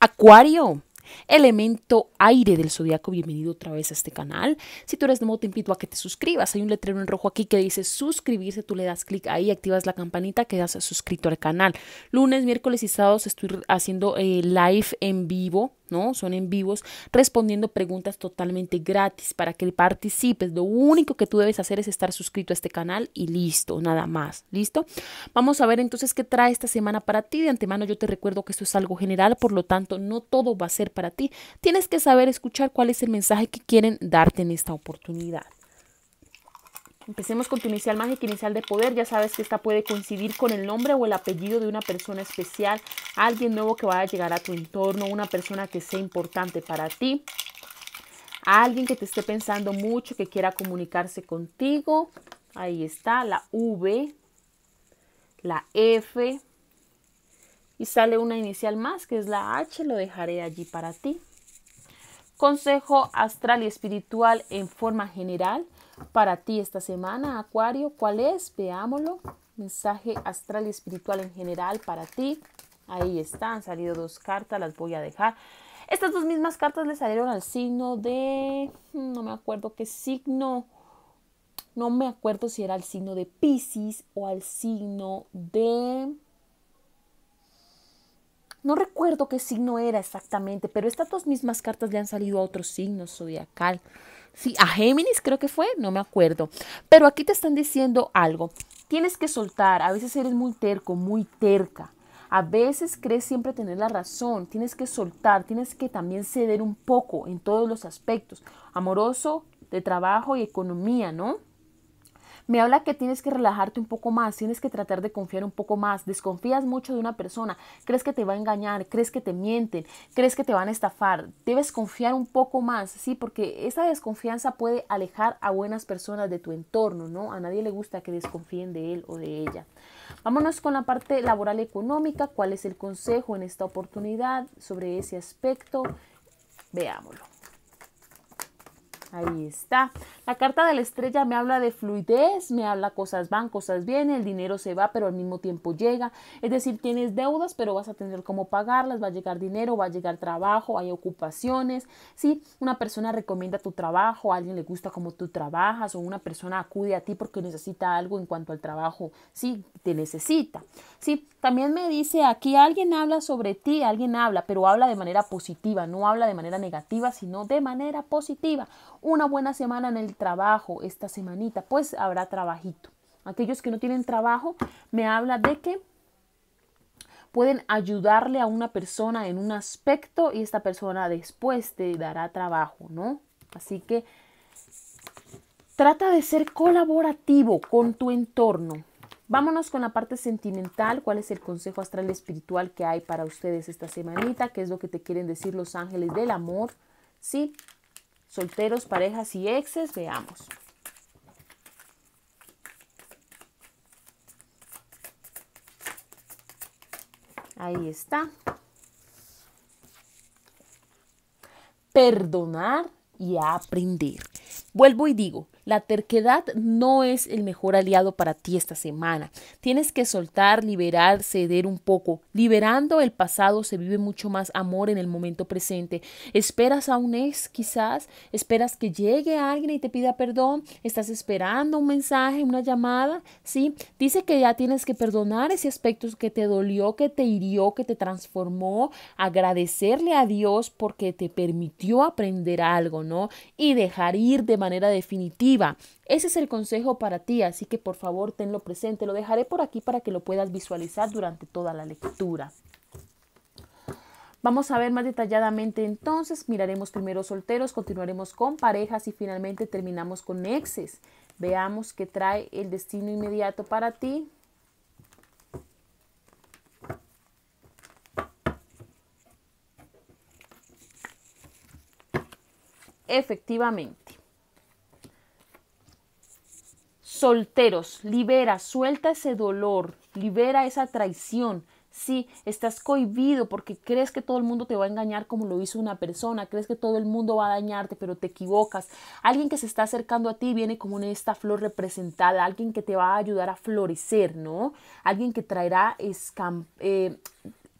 Acuario, elemento aire del zodiaco, bienvenido otra vez a este canal. Si tú eres nuevo, te invito a que te suscribas. Hay un letrero en rojo aquí que dice suscribirse. Tú le das clic ahí, activas la campanita, quedas suscrito al canal. Lunes, miércoles y sábados estoy haciendo eh, live en vivo ¿no? Son en vivos respondiendo preguntas totalmente gratis para que participes. Lo único que tú debes hacer es estar suscrito a este canal y listo, nada más. ¿Listo? Vamos a ver entonces qué trae esta semana para ti. De antemano yo te recuerdo que esto es algo general, por lo tanto no todo va a ser para ti. Tienes que saber escuchar cuál es el mensaje que quieren darte en esta oportunidad. Empecemos con tu inicial mágica, inicial de poder. Ya sabes que esta puede coincidir con el nombre o el apellido de una persona especial, alguien nuevo que vaya a llegar a tu entorno, una persona que sea importante para ti, alguien que te esté pensando mucho, que quiera comunicarse contigo. Ahí está, la V, la F. Y sale una inicial más, que es la H, lo dejaré allí para ti. Consejo astral y espiritual en forma general para ti esta semana, Acuario. ¿Cuál es? Veámoslo. Mensaje astral y espiritual en general para ti. Ahí están, han salido dos cartas, las voy a dejar. Estas dos mismas cartas le salieron al signo de... Hmm, no me acuerdo qué signo. No me acuerdo si era el signo de Pisces o al signo de... No recuerdo qué signo era exactamente, pero estas dos mismas cartas le han salido a otro signo zodiacal. Sí, a Géminis creo que fue, no me acuerdo. Pero aquí te están diciendo algo. Tienes que soltar, a veces eres muy terco, muy terca. A veces crees siempre tener la razón, tienes que soltar, tienes que también ceder un poco en todos los aspectos, amoroso, de trabajo y economía, ¿no? me habla que tienes que relajarte un poco más, tienes que tratar de confiar un poco más, desconfías mucho de una persona, crees que te va a engañar, crees que te mienten, crees que te van a estafar, debes confiar un poco más, sí, porque esa desconfianza puede alejar a buenas personas de tu entorno, ¿no? A nadie le gusta que desconfíen de él o de ella. Vámonos con la parte laboral económica, cuál es el consejo en esta oportunidad sobre ese aspecto, veámoslo. Ahí está. La carta de la estrella me habla de fluidez, me habla cosas van, cosas vienen, el dinero se va, pero al mismo tiempo llega. Es decir, tienes deudas, pero vas a tener cómo pagarlas, va a llegar dinero, va a llegar trabajo, hay ocupaciones. Sí, una persona recomienda tu trabajo, a alguien le gusta cómo tú trabajas o una persona acude a ti porque necesita algo en cuanto al trabajo. Sí, te necesita. Sí, también me dice aquí alguien habla sobre ti, alguien habla, pero habla de manera positiva, no habla de manera negativa, sino de manera positiva una buena semana en el trabajo esta semanita, pues habrá trabajito. Aquellos que no tienen trabajo, me habla de que pueden ayudarle a una persona en un aspecto y esta persona después te dará trabajo, ¿no? Así que trata de ser colaborativo con tu entorno. Vámonos con la parte sentimental, cuál es el consejo astral espiritual que hay para ustedes esta semanita, qué es lo que te quieren decir los ángeles del amor, ¿sí? solteros, parejas y exes, veamos. Ahí está. Perdonar y aprender. Vuelvo y digo, la terquedad no es el mejor aliado para ti esta semana. Tienes que soltar, liberar, ceder un poco. Liberando el pasado se vive mucho más amor en el momento presente. Esperas a un ex quizás, esperas que llegue alguien y te pida perdón, estás esperando un mensaje, una llamada, ¿sí? Dice que ya tienes que perdonar ese aspecto que te dolió, que te hirió, que te transformó, agradecerle a Dios porque te permitió aprender algo, ¿no? Y dejar ir de manera definitiva ese es el consejo para ti, así que por favor tenlo presente. Lo dejaré por aquí para que lo puedas visualizar durante toda la lectura. Vamos a ver más detalladamente entonces, miraremos primero solteros, continuaremos con parejas y finalmente terminamos con exes. Veamos que trae el destino inmediato para ti. Efectivamente. Solteros, libera, suelta ese dolor, libera esa traición. Sí, estás cohibido porque crees que todo el mundo te va a engañar como lo hizo una persona, crees que todo el mundo va a dañarte, pero te equivocas. Alguien que se está acercando a ti viene como en esta flor representada, alguien que te va a ayudar a florecer, ¿no? Alguien que traerá, eh,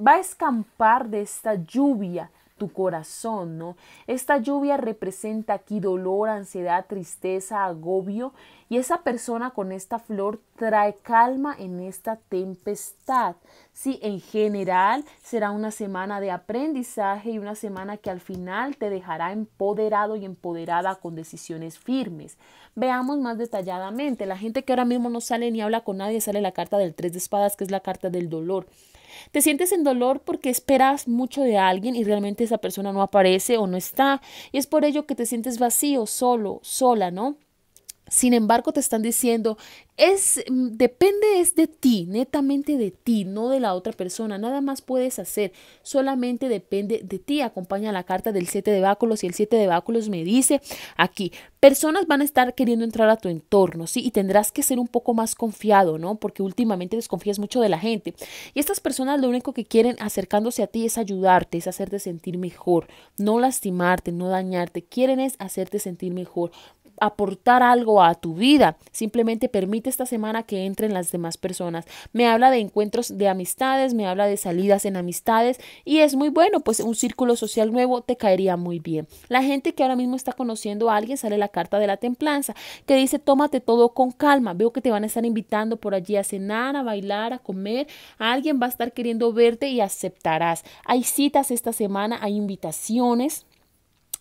va a escampar de esta lluvia tu corazón, ¿no? Esta lluvia representa aquí dolor, ansiedad, tristeza, agobio y esa persona con esta flor trae calma en esta tempestad. Sí, en general será una semana de aprendizaje y una semana que al final te dejará empoderado y empoderada con decisiones firmes. Veamos más detalladamente. La gente que ahora mismo no sale ni habla con nadie, sale la carta del tres de espadas, que es la carta del dolor. Te sientes en dolor porque esperas mucho de alguien y realmente esa persona no aparece o no está. Y es por ello que te sientes vacío, solo, sola, ¿no? Sin embargo, te están diciendo, es mm, depende es de ti, netamente de ti, no de la otra persona. Nada más puedes hacer, solamente depende de ti. Acompaña la carta del 7 de báculos y el 7 de báculos me dice aquí, personas van a estar queriendo entrar a tu entorno, ¿sí? Y tendrás que ser un poco más confiado, ¿no? Porque últimamente desconfías mucho de la gente. Y estas personas lo único que quieren acercándose a ti es ayudarte, es hacerte sentir mejor, no lastimarte, no dañarte. Quieren es hacerte sentir mejor aportar algo a tu vida. Simplemente permite esta semana que entren las demás personas. Me habla de encuentros de amistades, me habla de salidas en amistades y es muy bueno, pues un círculo social nuevo te caería muy bien. La gente que ahora mismo está conociendo a alguien sale la carta de la templanza que dice tómate todo con calma. Veo que te van a estar invitando por allí a cenar, a bailar, a comer. Alguien va a estar queriendo verte y aceptarás. Hay citas esta semana, hay invitaciones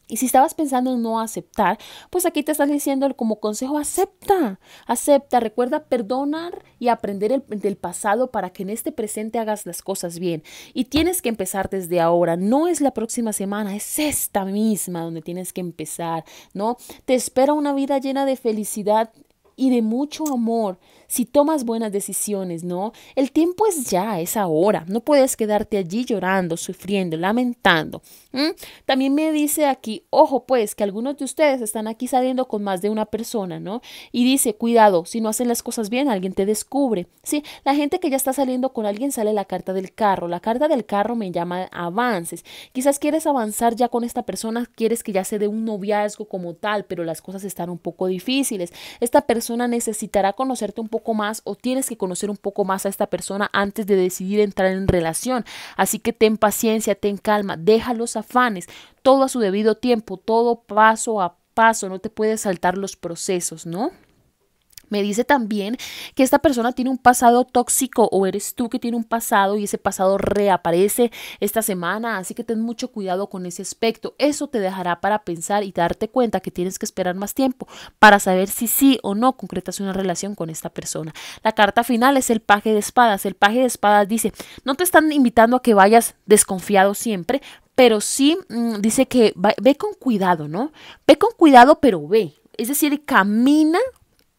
y si estabas pensando en no aceptar, pues aquí te estás diciendo como consejo, acepta, acepta, recuerda perdonar y aprender del pasado para que en este presente hagas las cosas bien. Y tienes que empezar desde ahora, no es la próxima semana, es esta misma donde tienes que empezar, ¿no? Te espera una vida llena de felicidad y de mucho amor si tomas buenas decisiones, ¿no? El tiempo es ya, es ahora. No puedes quedarte allí llorando, sufriendo, lamentando. También me dice aquí, ojo pues, que algunos de ustedes están aquí saliendo con más de una persona, ¿no? Y dice, cuidado, si no hacen las cosas bien, alguien te descubre. Sí, la gente que ya está saliendo con alguien sale la carta del carro. La carta del carro me llama avances. Quizás quieres avanzar ya con esta persona, quieres que ya se dé un noviazgo como tal, pero las cosas están un poco difíciles. Esta persona necesitará conocerte un poco más o tienes que conocer un poco más a esta persona antes de decidir entrar en relación. Así que ten paciencia, ten calma, deja los afanes, todo a su debido tiempo, todo paso a paso, no te puedes saltar los procesos, ¿no? Me dice también que esta persona tiene un pasado tóxico o eres tú que tiene un pasado y ese pasado reaparece esta semana, así que ten mucho cuidado con ese aspecto. Eso te dejará para pensar y darte cuenta que tienes que esperar más tiempo para saber si sí o no concretas una relación con esta persona. La carta final es el paje de espadas. El paje de espadas dice, no te están invitando a que vayas desconfiado siempre, pero sí mm, dice que ve con cuidado, ¿no? Ve con cuidado, pero ve. Es decir, camina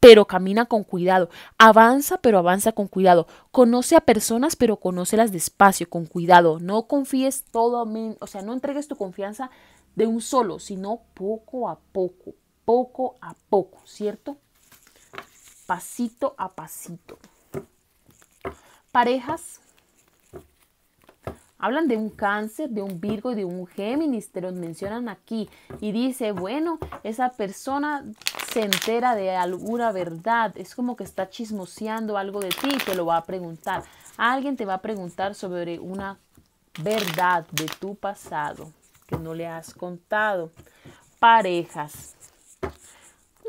pero camina con cuidado. Avanza, pero avanza con cuidado. Conoce a personas, pero conócelas despacio, con cuidado. No confíes todo, a mí. o sea, no entregues tu confianza de un solo, sino poco a poco, poco a poco, ¿cierto? Pasito a pasito. Parejas. Hablan de un cáncer, de un Virgo y de un Géminis, te los mencionan aquí. Y dice, bueno, esa persona se entera de alguna verdad, es como que está chismoseando algo de ti y te lo va a preguntar. Alguien te va a preguntar sobre una verdad de tu pasado que no le has contado. Parejas.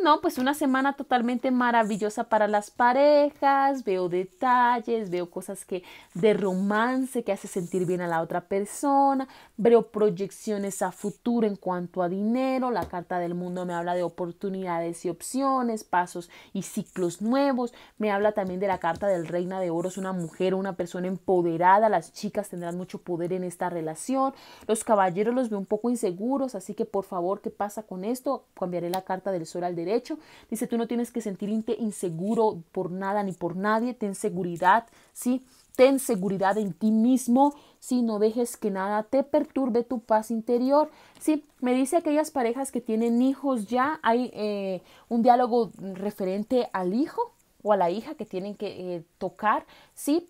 No, pues una semana totalmente maravillosa para las parejas, veo detalles, veo cosas que de romance que hace sentir bien a la otra persona, veo proyecciones a futuro en cuanto a dinero, la carta del mundo me habla de oportunidades y opciones, pasos y ciclos nuevos, me habla también de la carta del reina de oros, una mujer, una persona empoderada, las chicas tendrán mucho poder en esta relación, los caballeros los veo un poco inseguros, así que por favor, ¿qué pasa con esto? Cambiaré la carta del sol al derecho Dice, tú no tienes que sentirte inseguro por nada ni por nadie, ten seguridad, ¿sí? Ten seguridad en ti mismo, ¿sí? No dejes que nada te perturbe tu paz interior, ¿sí? Me dice aquellas parejas que tienen hijos ya, hay eh, un diálogo referente al hijo o a la hija que tienen que eh, tocar, ¿sí?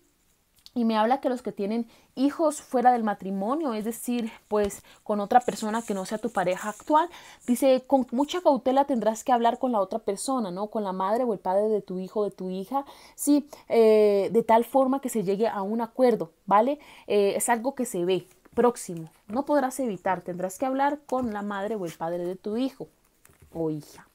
y me habla que los que tienen hijos fuera del matrimonio, es decir, pues con otra persona que no sea tu pareja actual, dice, con mucha cautela tendrás que hablar con la otra persona, ¿no? Con la madre o el padre de tu hijo o de tu hija, sí, eh, de tal forma que se llegue a un acuerdo, ¿vale? Eh, es algo que se ve próximo, no podrás evitar, tendrás que hablar con la madre o el padre de tu hijo o hija.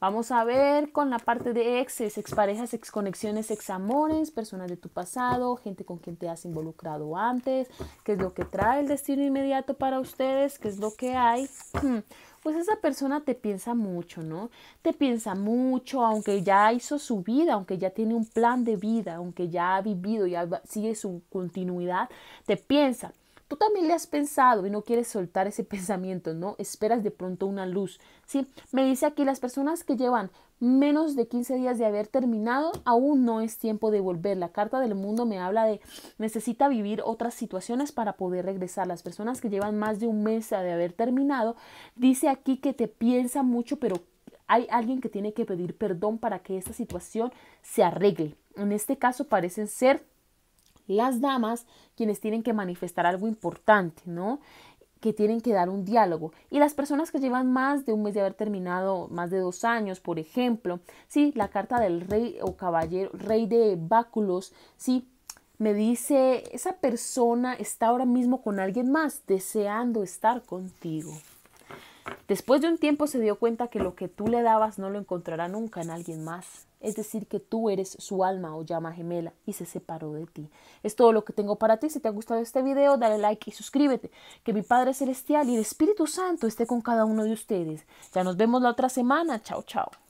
Vamos a ver con la parte de exes, exparejas, exconexiones, examores, personas de tu pasado, gente con quien te has involucrado antes, qué es lo que trae el destino inmediato para ustedes, qué es lo que hay. Pues esa persona te piensa mucho, ¿no? Te piensa mucho, aunque ya hizo su vida, aunque ya tiene un plan de vida, aunque ya ha vivido, y sigue su continuidad, te piensa. Tú también le has pensado y no quieres soltar ese pensamiento, ¿no? Esperas de pronto una luz. Sí, me dice aquí las personas que llevan menos de 15 días de haber terminado, aún no es tiempo de volver. La carta del mundo me habla de necesita vivir otras situaciones para poder regresar. Las personas que llevan más de un mes de haber terminado, dice aquí que te piensa mucho, pero hay alguien que tiene que pedir perdón para que esta situación se arregle. En este caso parecen ser las damas quienes tienen que manifestar algo importante, ¿no? que tienen que dar un diálogo. Y las personas que llevan más de un mes de haber terminado, más de dos años, por ejemplo, sí, la carta del rey o caballero, rey de báculos, sí, me dice, esa persona está ahora mismo con alguien más, deseando estar contigo. Después de un tiempo se dio cuenta que lo que tú le dabas no lo encontrará nunca en alguien más es decir, que tú eres su alma o oh llama gemela y se separó de ti. Es todo lo que tengo para ti. Si te ha gustado este video, dale like y suscríbete. Que mi Padre Celestial y el Espíritu Santo esté con cada uno de ustedes. Ya nos vemos la otra semana. Chao, chao.